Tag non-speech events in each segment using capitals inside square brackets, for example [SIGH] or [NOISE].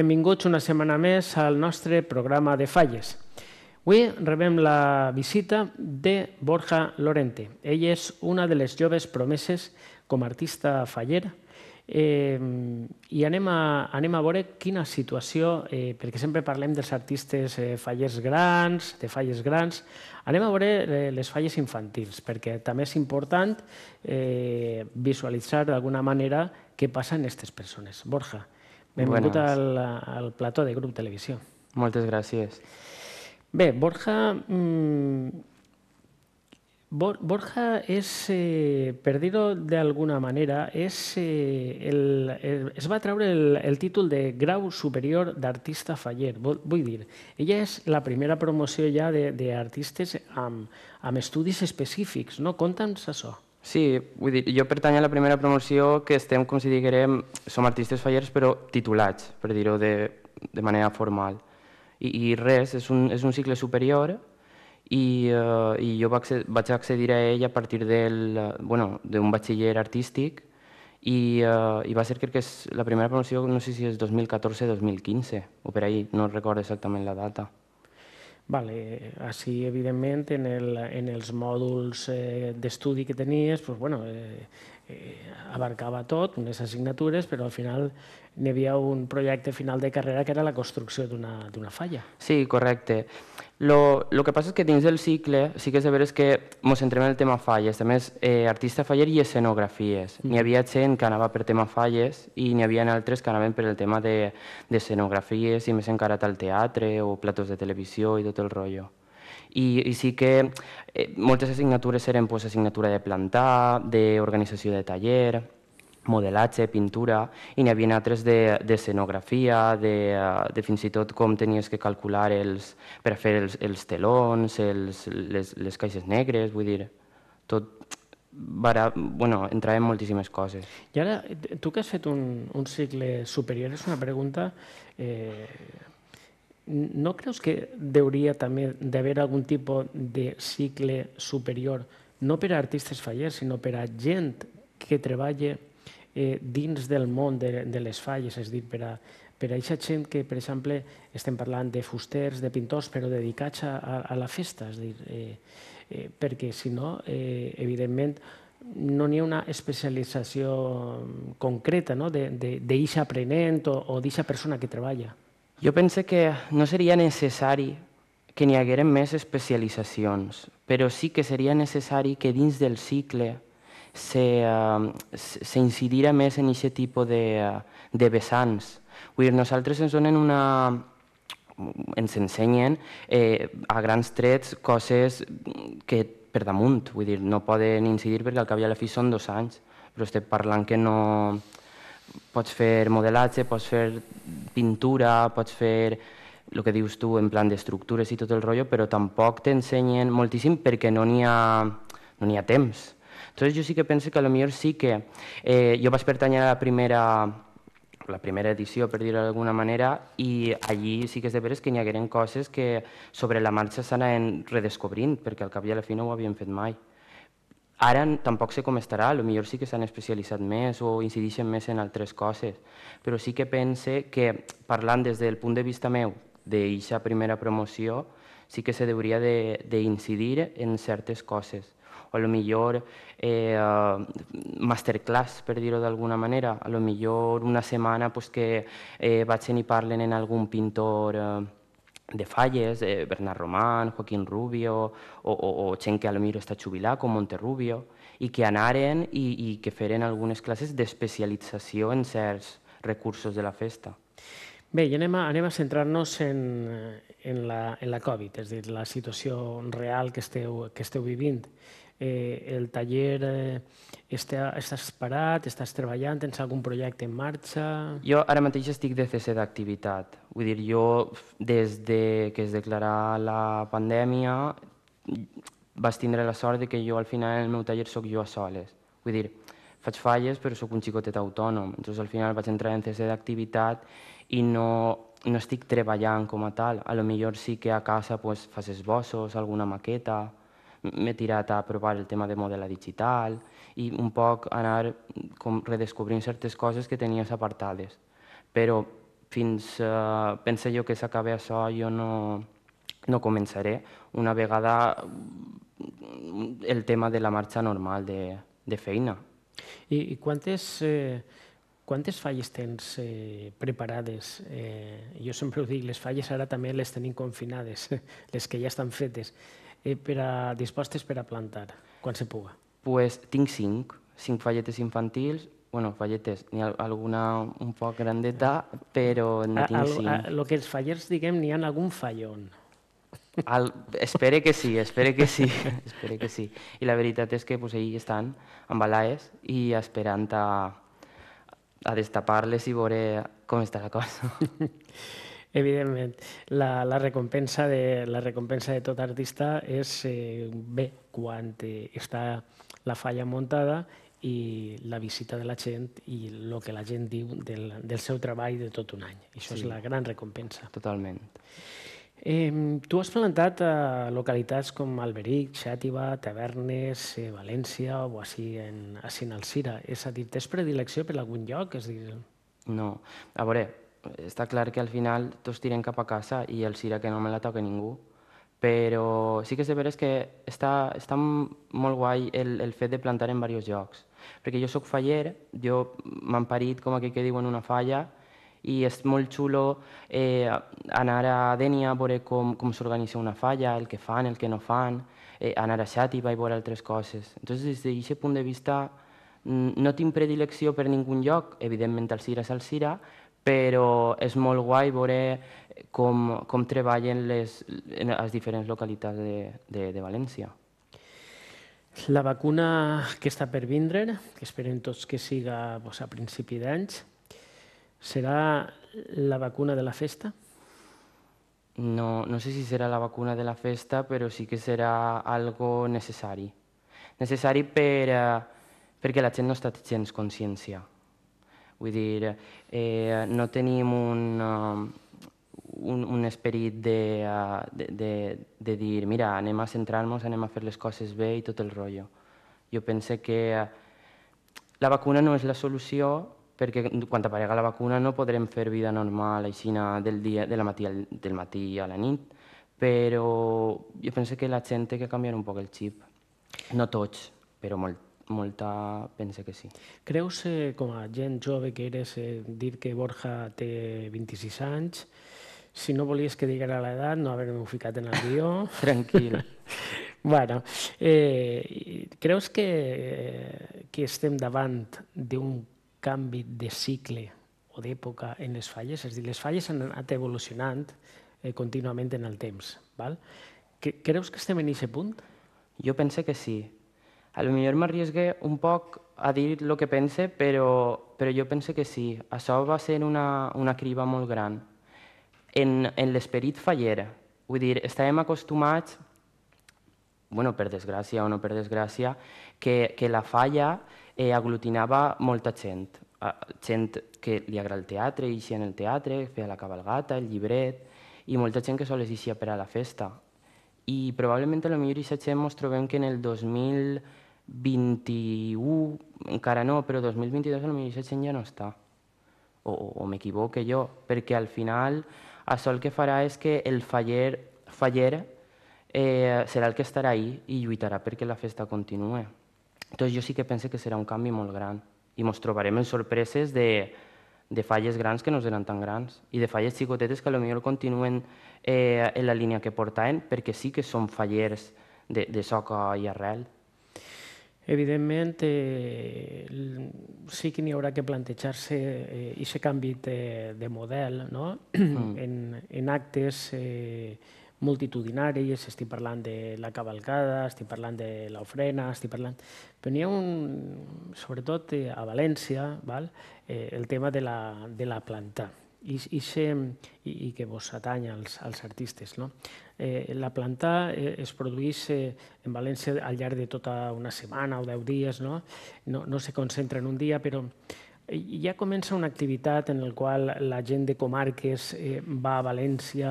Benvinguts una setmana més al nostre programa de falles. Avui rebem la visita de Borja Lorente. Ell és una de les joves promeses com a artista faller eh, i anem a, anem a veure quina situació, eh, perquè sempre parlem dels artistes eh, fallers grans, de falles grans, anem a veure eh, les falles infantils, perquè també és important eh, visualitzar d'alguna manera què passa en aquestes persones. Borja, Benvingut al, al plató de Grup Televisió. Moltes gràcies. Bé, Borja... Mmm, Borja és, eh, per dir-ho d'alguna manera, és, eh, el, el, es va treure el, el títol de Grau Superior d'Artista Faller. Vull dir, ella és la primera promoció ja d'artistes amb, amb estudis específics. No? Conta'ns això. Sí, vull dir, jo pertany a la primera promoció que estem, com si diguérem, som artistes fallers però titulats, per dir-ho de, de manera formal. I, i res, és un, és un cicle superior i, uh, i jo vaig vaig accedir a ell a partir del, eh, bueno, batxiller artístic i, uh, i va ser crec que és la primera promoció, no sé si és 2014-2015 o per ahir, no recordo exactament la data. Vale, així, evidentment, en, el, en els mòduls eh, d'estudi que tenies, pues, bueno, eh, eh, abarcava tot, unes assignatures, però al final n'hi havia un projecte final de carrera que era la construcció d'una falla. Sí, correcte. Lo, lo, que passa és que dins del cicle sí que és de veure que ens centrem en el tema falles, també és eh, artista faller i escenografies. Mm. N'hi havia gent que anava per tema falles i n'hi havia altres que anaven per el tema d'escenografies de, escenografies i més encara al teatre o platos de televisió i tot el rotllo. I, i sí que eh, moltes assignatures eren pues, assignatura de plantar, d'organització de taller, modelatge, pintura, i n'hi havia altres d'escenografia, de, de, eh, de fins i tot com tenies que calcular els, per fer els, els telons, els, les, les caixes negres, vull dir, tot Barà, bueno, entrava en moltíssimes coses. I ara, tu que has fet un, un cicle superior, és una pregunta... Eh, no creus que hauria també d'haver algun tipus de cicle superior, no per a artistes fallers, sinó per a gent que treballa eh, dins del món de, de les falles, és dir, per a, per a aquesta gent que, per exemple, estem parlant de fusters, de pintors, però dedicats a, a la festa, és dir, eh, eh, perquè si no, eh, evidentment, no n'hi ha una especialització concreta no? d'eixa de, de, aprenent o, o d'eixa persona que treballa. Jo penso que no seria necessari que n'hi hagueren més especialitzacions, però sí que seria necessari que dins del cicle se, uh, se incidirà més en aquest tipus de, uh, de vessants. Vull dir, nosaltres ens donen una, ens ensenyen eh, a grans trets coses que per damunt, vull dir, no poden incidir perquè al cap i a la fi són dos anys, però estem parlant que no... Pots fer modelatge, pots fer pintura, pots fer el que dius tu en plan d'estructures i tot el rotllo, però tampoc t'ensenyen moltíssim perquè no n'hi ha, no hi ha temps. Entonces jo sí que penso que a lo millor sí que... Eh, jo vaig pertanyar a la primera la primera edició, per dir-ho d'alguna manera, i allí sí que és de veres que hi hagueren coses que sobre la marxa s'anaven redescobrint, perquè al cap i a la fi no ho havien fet mai. Ara tampoc sé com estarà, a millor sí que s'han especialitzat més o incidixen més en altres coses, però sí que pense que, parlant des del punt de vista meu d'aquesta primera promoció, sí que se deuria d'incidir de, de en certes coses o a lo millor eh, masterclass, per dir-ho d'alguna manera, a lo millor una setmana pues, que eh, vaig i parlen en algun pintor eh, de falles, eh, Bernard Román, Joaquín Rubio, o, o, o gent que a lo millor està jubilat, com Monterrubio, i que anaren i, i que feren algunes classes d'especialització en certs recursos de la festa. Bé, i anem a, anem a centrar-nos en, en, la, en la Covid, és a dir, la situació real que esteu, que esteu vivint eh, el taller eh, està, estàs parat, estàs treballant, tens algun projecte en marxa? Jo ara mateix estic de cese d'activitat. Vull dir, jo des de que es declarà la pandèmia vas tindre la sort de que jo al final el meu taller sóc jo a soles. Vull dir, faig falles però sóc un xicotet autònom. Llavors al final vaig entrar en cese d'activitat i no no estic treballant com a tal. A lo millor sí que a casa pues, fas esbossos, alguna maqueta, m'he tirat a provar el tema de modela digital i un poc anar com redescobrint certes coses que tenies apartades. Però fins eh, pense jo que s'acabi això jo no, no començaré una vegada el tema de la marxa normal de, de feina. I, i quantes, eh, quantes falles tens eh, preparades? Eh, jo sempre ho dic, les falles ara també les tenim confinades, [LAUGHS] les que ja estan fetes eh, per a, dispostes per a plantar, quan se puga? Pues, tinc cinc, cinc falletes infantils, bueno, falletes, n'hi ha alguna un poc grandeta, però en tinc cinc. A, lo que els fallers, diguem, n'hi ha algun fallon. Al, espere que sí, espere que sí, [LAUGHS] espere que sí. I la veritat és que pues, ells estan amb alaes i esperant a, a destapar-les i veure com està la cosa. [LAUGHS] evidentment, la, la, recompensa de, la recompensa de tot artista és eh, bé quan eh, està la falla muntada i la visita de la gent i el que la gent diu del, del seu treball de tot un any. Això sí. és la gran recompensa. Totalment. Eh, tu has plantat a eh, localitats com Alberic, Xàtiva, Tavernes, eh, València o així en, així en Alcira. És a dir, tens predilecció per algun lloc? És dir... No. A veure, està clar que al final tots tirem cap a casa i el Sira que no me la toca ningú. Però sí que és de veres que està, està molt guai el, el fet de plantar en diversos jocs. Perquè jo sóc faller, jo m'han parit com aquell que diuen una falla, i és molt xulo eh, anar a Dènia a veure com, com s'organitza una falla, el que fan, el que no fan, eh, anar a Xàtiva i veure altres coses. Entonces, des d'aquest punt de vista, no tinc predilecció per ningun lloc, evidentment el Cira és el Cira, però és molt guai veure com, com treballen les, en les diferents localitats de, de, de València. La vacuna que està per vindre, que esperem tots que siga pues, a principi d'anys, serà la vacuna de la festa? No, no sé si serà la vacuna de la festa, però sí que serà algo necessari. Necessari per, eh, perquè la gent no està gens consciència Vull dir, eh, no tenim un, um, un, un esperit de, uh, de, de, de dir mira, anem a centrar-nos, anem a fer les coses bé i tot el rotllo. Jo penso que uh, la vacuna no és la solució perquè quan aparega la vacuna no podrem fer vida normal així uh, del, dia, de la matí al, del matí a la nit, però jo penso que la gent té que canviar un poc el xip. No tots, però molt, molta pensa que sí. Creus, eh, com a gent jove que eres, eh, dir que Borja té 26 anys, si no volies que diguera l'edat, no haver-me ficat en el guió. [LAUGHS] Tranquil. [LAUGHS] bueno, eh, creus que, eh, que estem davant d'un canvi de cicle o d'època en les falles? És a dir, les falles han anat evolucionant eh, contínuament en el temps. Val? Que, creus que estem en aquest punt? Jo penso que sí a lo millor m'arriesgué un poc a dir el que pense, però, però jo pense que sí. Això va ser una, una criba molt gran. En, en l'esperit fallera. Vull dir, estàvem acostumats, bueno, per desgràcia o no per desgràcia, que, que la falla eh, aglutinava molta gent. Gent que li agrada el teatre, eixia en el teatre, feia la cabalgata, el llibret, i molta gent que sols eixia per a la festa i probablement el millor missatge ens trobem que en el 2021, encara no, però 2022 el millor missatge ja no està. O, o m'equivoque jo, perquè al final això el que farà és que el faller, faller eh, serà el que estarà ahí i lluitarà perquè la festa continue. Entonces jo sí que penso que serà un canvi molt gran i ens trobarem en sorpreses de, de falles grans que no eren tan grans i de falles xicotetes que potser continuen eh, en la línia que portaven perquè sí que són fallers de, de soca i arrel. Evidentment, eh, sí que n'hi haurà que plantejar-se aquest eh, canvi de, de model no? mm. en, en actes eh, multitudinàries, estic parlant de la cavalcada, estic parlant de l'ofrena, estic parlant... Però n'hi ha un, sobretot eh, a València, val? eh, el tema de la, de la planta i, i, se, i, i que vos atany als, als artistes. No? Eh, la planta eh, es produeix eh, en València al llarg de tota una setmana o deu dies, no? No, no se concentra en un dia, però ja comença una activitat en la qual la gent de comarques eh, va a València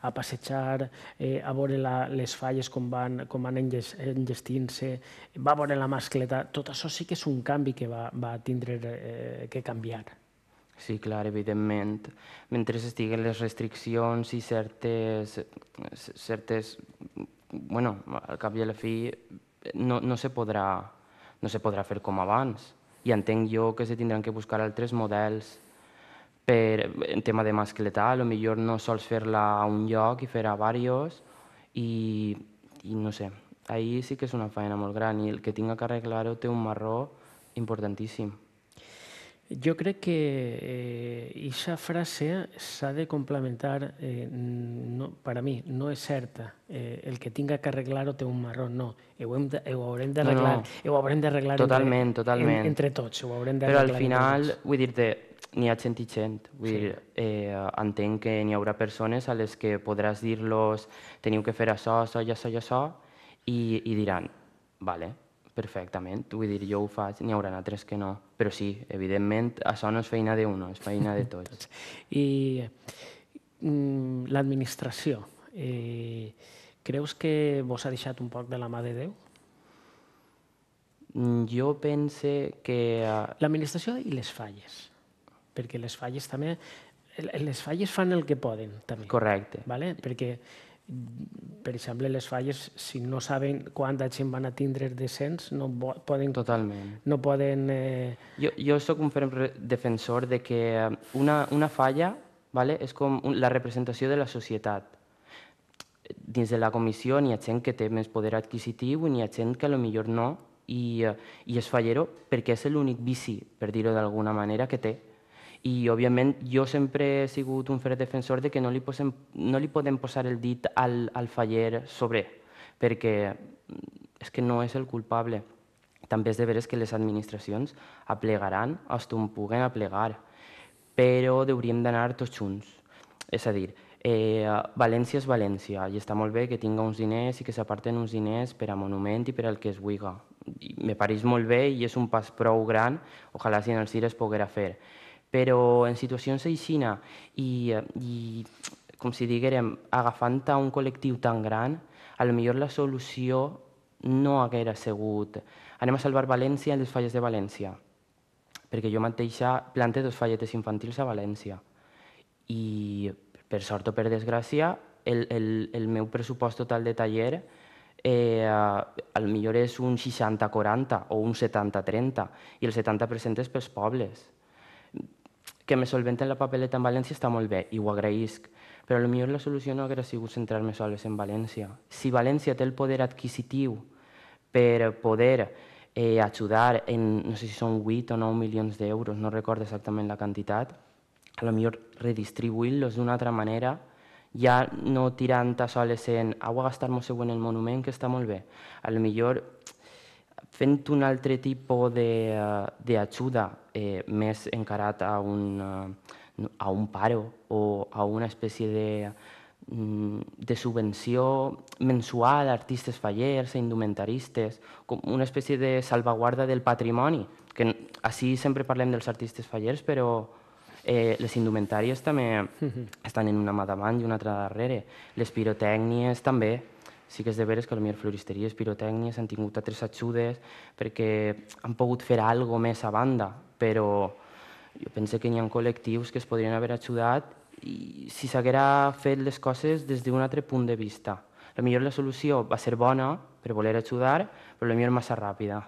a passejar, eh, a veure les falles com van, com van enllestint-se, va a veure la mascleta. Tot això sí que és un canvi que va, va tindre eh, que canviar. Sí, clar, evidentment. Mentre estiguen les restriccions i certes... certes bueno, al cap i a la fi no, no, se podrà, no se podrà fer com abans i entenc jo que se tindran que buscar altres models per, en tema de a lo millor no sols fer-la a un lloc i fer-la a diversos i, i no sé, ahir sí que és una feina molt gran i el que tinc que arreglar-ho té un marró importantíssim. Jo crec que aquesta eh, frase s'ha de complementar, eh, no, per a mi, no és certa. Eh, el que tinga que arreglar-ho té un marró, no. Ho, hem de, ho haurem d'arreglar no, no. ho haurem d'arreglar totalment, entre, totalment. En, entre tots. Ho haurem Però al final, vull dir-te, n'hi ha gent i gent. Vull sí. dir, eh, entenc que n'hi haurà persones a les que podràs dir-los teniu que fer això, això i això i això, i, i diran, vale, perfectament. Vull dir, jo ho faig, n'hi haurà altres que no. Però sí, evidentment, això no és feina d'un, és feina de tots. [LAUGHS] I mm, l'administració, eh, creus que vos ha deixat un poc de la mà de Déu? Mm, jo pense que... Eh, l'administració i les falles, perquè les falles també... Eh, les falles fan el que poden, també. Correcte. Vale? Perquè per exemple, les falles, si no saben quanta gent van a tindre descens, no poden... Totalment. No poden... Eh... Jo, jo sóc un ferm defensor de que eh, una, una falla vale, és com la representació de la societat. Dins de la comissió n'hi ha gent que té més poder adquisitiu, n'hi ha gent que millor no, i, eh, i és fallero perquè és l'únic vici, per dir-ho d'alguna manera, que té i, òbviament, jo sempre he sigut un fer defensor de que no li, posem, no li podem posar el dit al, al faller sobre, perquè és que no és el culpable. També és de veres que les administracions aplegaran fins on puguen aplegar, però hauríem d'anar tots junts. És a dir, eh, València és València i està molt bé que tinga uns diners i que s'aparten uns diners per a monument i per al que es vulga. Me pareix molt bé i és un pas prou gran, ojalà si en el CIR es poguera fer però en situacions així i, eh, i com si diguérem, agafant a un col·lectiu tan gran, a lo millor la solució no haguera sigut anem a salvar València en les falles de València, perquè jo mateixa plante dos falletes infantils a València. I, per sort o per desgràcia, el, el, el meu pressupost total de taller eh, al millor és un 60-40 o un 70-30, i el 70% és pels pobles que me solventen la papeleta en València està molt bé i ho agraïsc, però millor la solució no hauria sigut centrar-me sols en València. Si València té el poder adquisitiu per poder eh, ajudar en, no sé si són 8 o 9 milions d'euros, no recordo exactament la quantitat, a lo millor redistribuint-los d'una altra manera, ja no tirant a soles en ah, «ho a gastar-me en el monument, que està molt bé». A lo millor fent un altre tipus d'ajuda eh, eh, més encarat a un, eh, a un paro o a una espècie de, mm, de subvenció mensual a artistes fallers, a indumentaristes, com una espècie de salvaguarda del patrimoni, que així sempre parlem dels artistes fallers, però eh, les indumentàries també [LAUGHS] estan en una mà davant i una altra darrere. Les pirotècnies també, sí que és de veres que potser floristeries, pirotècnies han tingut altres ajudes perquè han pogut fer alguna més a banda, però jo penso que hi ha col·lectius que es podrien haver ajudat i si s'haguera fet les coses des d'un altre punt de vista. La millor la solució va ser bona per voler ajudar, però la millor massa ràpida.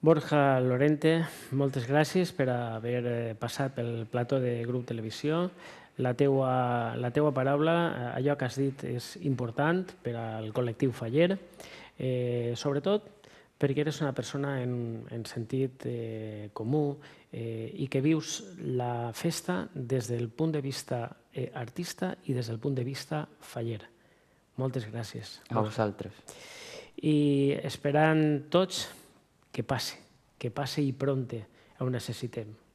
Borja Lorente, moltes gràcies per haver eh, passat pel plató de Grup Televisió la teua, la teua paraula, eh, allò que has dit és important per al col·lectiu faller, eh, sobretot perquè eres una persona en, en sentit eh, comú eh, i que vius la festa des del punt de vista eh, artista i des del punt de vista faller. Moltes gràcies. A vosaltres. I esperant tots que passi, que passi i pronte, ho necessitem.